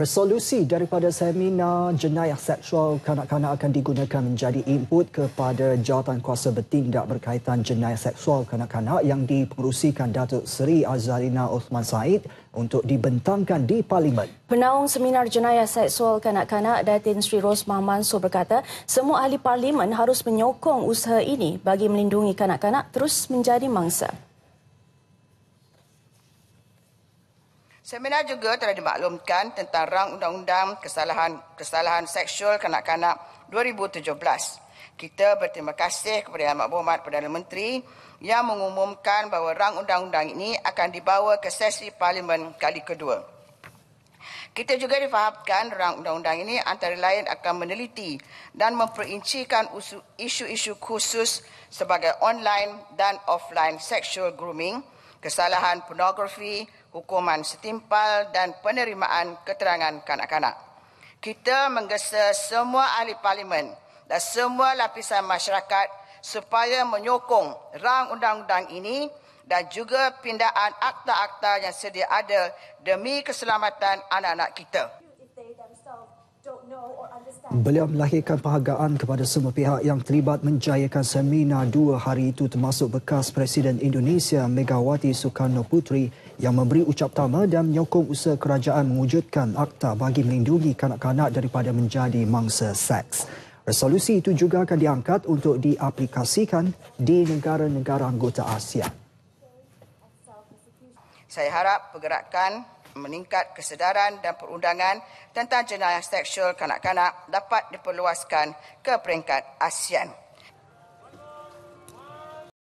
Resolusi daripada seminar jenayah seksual kanak-kanak akan digunakan menjadi input kepada jawatan kuasa bertindak berkaitan jenayah seksual kanak-kanak yang dipengerusikan Datuk Seri Azharina Osman Said untuk dibentangkan di Parlimen. Penaung Seminar Jenayah Seksual Kanak-kanak Datin Sri Rosmah Mansur berkata, semua ahli Parlimen harus menyokong usaha ini bagi melindungi kanak-kanak terus menjadi mangsa. Seminar juga telah dimaklumkan tentang rang undang-undang kesalahan kesalahan seksual kanak-kanak 2017. Kita berterima kasih kepada Yang Berhormat Perdana Menteri yang mengumumkan bahawa rang undang-undang ini akan dibawa ke sesi parlimen kali kedua. Kita juga difahamkan rang undang-undang ini antara lain akan meneliti dan memperincikan isu-isu khusus sebagai online dan offline sexual grooming kesalahan pornografi, hukuman setimpal dan penerimaan keterangan kanak-kanak. Kita menggesa semua ahli parlimen dan semua lapisan masyarakat supaya menyokong rang undang-undang ini dan juga pindaan akta-akta yang sedia ada demi keselamatan anak-anak kita. Beliau melahirkan penghargaan kepada semua pihak yang terlibat menjayakan seminar dua hari itu termasuk bekas Presiden Indonesia Megawati Soekarno Putri yang memberi ucap tama dan menyokong usaha kerajaan mewujudkan akta bagi melindungi kanak-kanak daripada menjadi mangsa seks. Resolusi itu juga akan diangkat untuk diaplikasikan di negara-negara anggota ASEAN. Saya harap pergerakan meningkat kesedaran dan perundangan tentang jenayah seksual kanak-kanak dapat diperluaskan ke peringkat ASEAN.